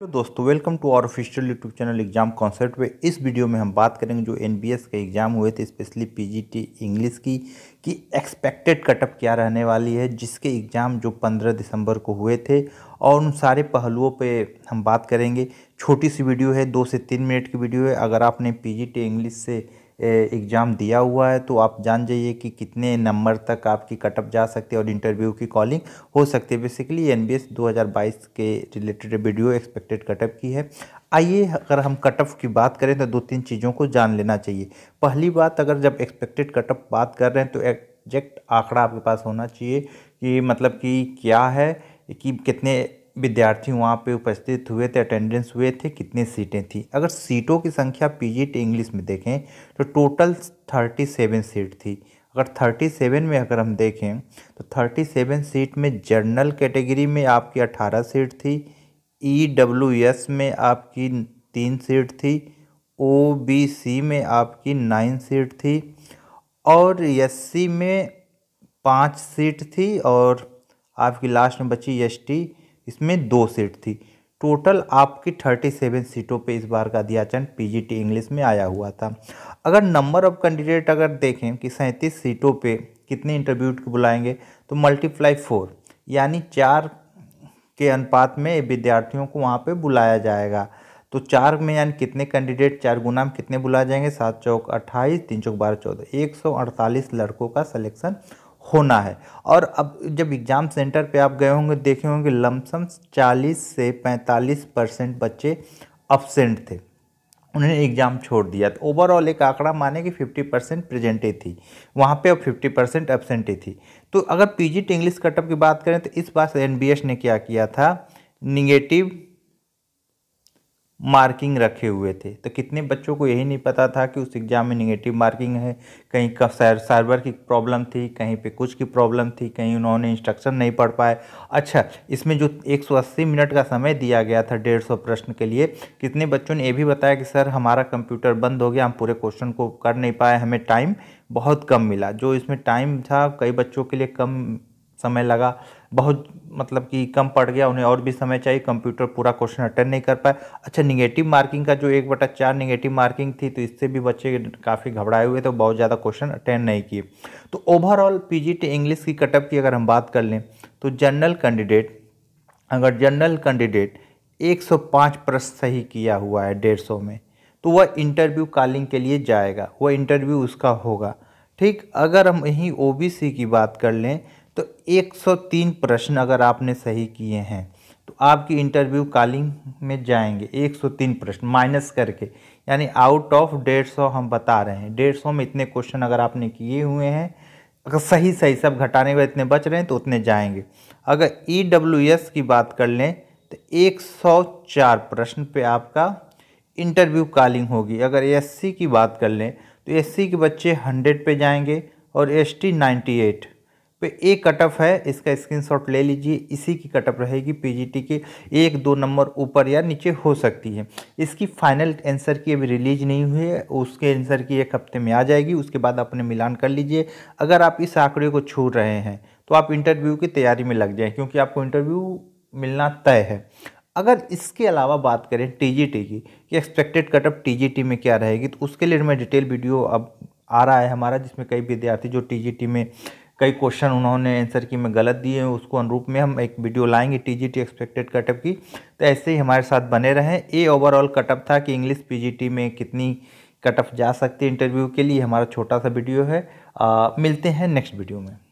तो दोस्तों welcome to our official YouTube channel exam concept इस वीडियो में हम बात करेंगे जो एन के एग्ज़ाम हुए थे स्पेशली पीजीटी इंग्लिश की कि एक्सपेक्टेड कटअप क्या रहने वाली है जिसके एग्ज़ाम जो 15 दिसंबर को हुए थे और उन सारे पहलुओं पे हम बात करेंगे छोटी सी वीडियो है दो से तीन मिनट की वीडियो है अगर आपने पी इंग्लिश से एग्ज़ाम दिया हुआ है तो आप जान जाइए कि कितने नंबर तक आपकी कटअप जा सकती है और इंटरव्यू की कॉलिंग हो सकती है बेसिकली एन बी एस दो हज़ार बाईस के रिलेटेड वीडियो एक्सपेक्टेड कटअप की है आइए अगर हम कटअप की बात करें तो दो तीन चीज़ों को जान लेना चाहिए पहली बात अगर जब एक्सपेक्टेड कटअप बात कर रहे हैं तो एग्जैक्ट आंकड़ा आपके पास होना चाहिए कि मतलब कि क्या है कि कितने विद्यार्थी वहाँ पे उपस्थित हुए थे अटेंडेंस हुए थे कितनी सीटें थी अगर सीटों की संख्या पीजीट इंग्लिश में देखें तो टोटल थर्टी सेवन सीट थी अगर थर्टी सेवन में अगर हम देखें तो थर्टी सेवन सीट में जर्नल कैटेगरी में आपकी अठारह सीट थी ई डब्ल्यू एस में आपकी तीन सीट थी ओ बी सी में आपकी नाइन सीट थी और एस सी में पाँच सीट थी और आपकी लास्ट में बची एस टी इसमें दो सीट थी टोटल आपकी थर्टी सेवन सीटों पे इस बार का दियाचंद पीजीटी इंग्लिश में आया हुआ था अगर नंबर ऑफ कैंडिडेट अगर देखें कि सैंतीस सीटों पे कितने इंटरव्यू बुलाएंगे तो मल्टीप्लाई फोर यानी चार के अनुपात में विद्यार्थियों को वहाँ पे बुलाया जाएगा तो चार में यानी कितने कैंडिडेट चार गुना में कितने बुलाए जाएंगे सात चौक अट्ठाईस तीन चौक बारह चौदह एक सौ अड़तालीस लड़कों का सलेक्शन होना है और अब जब एग्ज़ाम सेंटर पे आप गए होंगे देखे होंगे लमसम 40 से 45 परसेंट बच्चे अपसेंट थे उन्होंने एग्ज़ाम छोड़ दिया तो ओवरऑल एक आंकड़ा माने कि 50 परसेंट प्रेजेंटे थी वहाँ पे अब 50 परसेंट एबसेंटे थी तो अगर पीजी इंग्लिश कटअप की बात करें तो इस बार एन ने क्या किया था निगेटिव मार्किंग रखे हुए थे तो कितने बच्चों को यही नहीं पता था कि उस एग्ज़ाम में निगेटिव मार्किंग है कहीं का सर्वर की प्रॉब्लम थी कहीं पे कुछ की प्रॉब्लम थी कहीं उन्होंने इंस्ट्रक्शन नहीं पढ़ पाए अच्छा इसमें जो 180 मिनट का समय दिया गया था डेढ़ सौ प्रश्न के लिए कितने बच्चों ने ये भी बताया कि सर हमारा कंप्यूटर बंद हो गया हम पूरे क्वेश्चन को कर नहीं पाए हमें टाइम बहुत कम मिला जो इसमें टाइम था कई बच्चों के लिए कम समय लगा बहुत मतलब कि कम पड़ गया उन्हें और भी समय चाहिए कंप्यूटर पूरा क्वेश्चन अटेंड नहीं कर पाए अच्छा निगेटिव मार्किंग का जो एक बटा चार निगेटिव मार्किंग थी तो इससे भी बच्चे काफ़ी घबराए हुए तो बहुत ज़्यादा क्वेश्चन अटेंड नहीं किए तो ओवरऑल टी इंग्लिश की कटअप की अगर हम बात कर लें तो जनरल कैंडिडेट अगर जनरल कैंडिडेट एक प्रश्न सही किया हुआ है डेढ़ सौ में तो वह इंटरव्यू कॉलिंग के लिए जाएगा वह इंटरव्यू उसका होगा ठीक अगर हम यहीं ओबीसी की बात कर लें तो 103 प्रश्न अगर आपने सही किए हैं तो आपकी इंटरव्यू कॉलिंग में जाएंगे 103 प्रश्न माइनस करके यानी आउट ऑफ डेढ़ सौ हम बता रहे हैं डेढ़ सौ में इतने क्वेश्चन अगर आपने किए हुए हैं अगर सही सही सब घटाने में इतने बच रहे हैं तो उतने जाएंगे अगर ई डब्ल्यू एस की बात कर लें तो 104 प्रश्न पे आपका इंटरव्यू कॉलिंग होगी अगर एस की बात कर लें तो एस के बच्चे हंड्रेड पर जाएंगे और नाइन्टी एट तो एक कटअप है इसका स्क्रीनशॉट ले लीजिए इसी की कटअप रहेगी पीजीटी के एक दो नंबर ऊपर या नीचे हो सकती है इसकी फाइनल आंसर की अभी रिलीज नहीं हुई है उसके आंसर की एक हफ्ते में आ जाएगी उसके बाद अपने मिलान कर लीजिए अगर आप इस आंकड़े को छू रहे हैं तो आप इंटरव्यू की तैयारी में लग जाए क्योंकि आपको इंटरव्यू मिलना तय है अगर इसके अलावा बात करें टी की कि एक्सपेक्टेड कटअप टी में क्या रहेगी तो उसके लिए मैं डिटेल वीडियो अब आ रहा है हमारा जिसमें कई विद्यार्थी जो टी में कई क्वेश्चन उन्होंने आंसर की में गलत दिए उसको अनुरूप में हम एक वीडियो लाएंगे टीजीटी एक्सपेक्टेड कटअप की तो ऐसे ही हमारे साथ बने रहें ए ओवरऑल कटअप था कि इंग्लिश पीजीटी में कितनी कटअप जा सकती है इंटरव्यू के लिए हमारा छोटा सा वीडियो है आ, मिलते हैं नेक्स्ट वीडियो में